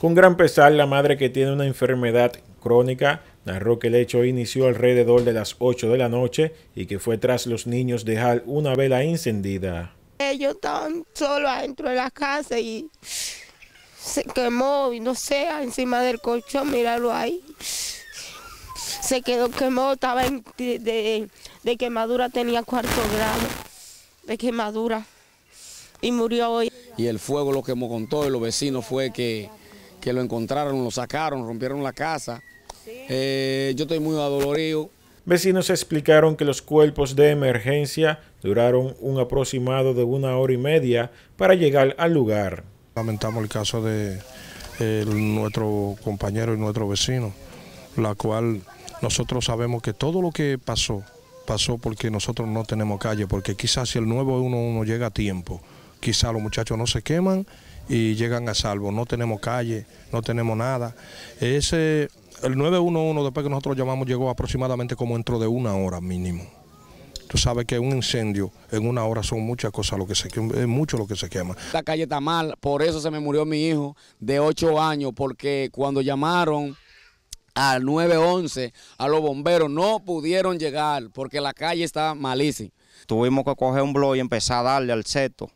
Con gran pesar, la madre que tiene una enfermedad crónica narró que el hecho inició alrededor de las 8 de la noche y que fue tras los niños dejar una vela encendida. Ellos estaban solo adentro de la casa y se quemó, y no sé, encima del colchón, míralo ahí. Se quedó quemado, estaba de, quemadura, tenía cuarto grado de quemadura y murió hoy. Y el fuego lo quemó con todo y los vecinos fue que que lo encontraron, lo sacaron, rompieron la casa. Eh, yo estoy muy adolorido. Vecinos explicaron que los cuerpos de emergencia duraron un aproximado de una hora y media para llegar al lugar. Lamentamos el caso de eh, nuestro compañero y nuestro vecino, la cual nosotros sabemos que todo lo que pasó, pasó porque nosotros no tenemos calle, porque quizás si el nuevo uno llega a tiempo, quizá los muchachos no se queman y llegan a salvo. No tenemos calle, no tenemos nada. Ese, el 911, después que nosotros llamamos, llegó aproximadamente como dentro de una hora mínimo. Tú sabes que un incendio en una hora son muchas cosas, lo que se, es mucho lo que se quema. La calle está mal, por eso se me murió mi hijo de 8 años, porque cuando llamaron al 911, a los bomberos, no pudieron llegar porque la calle está malísima. Tuvimos que coger un blog y empezar a darle al seto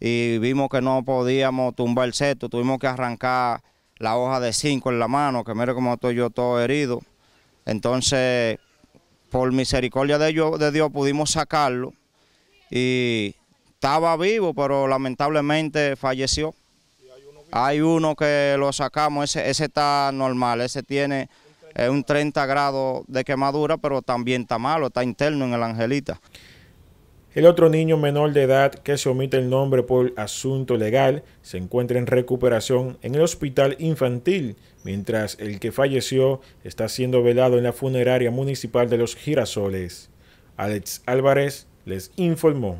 y vimos que no podíamos tumbar el seto, tuvimos que arrancar la hoja de cinco en la mano, que mire cómo estoy yo todo herido. Entonces, por misericordia de, Dios pudimos sacarlo y estaba vivo, pero lamentablemente falleció. Hay uno, que lo sacamos, ese, está normal, ese tiene un 30 grados de quemadura, pero también está malo, está interno en el Angelita. El otro niño menor de edad que se omite el nombre por asunto legal se encuentra en recuperación en el hospital infantil, mientras el que falleció está siendo velado en la funeraria municipal de los girasoles. Alex Álvarez les informó.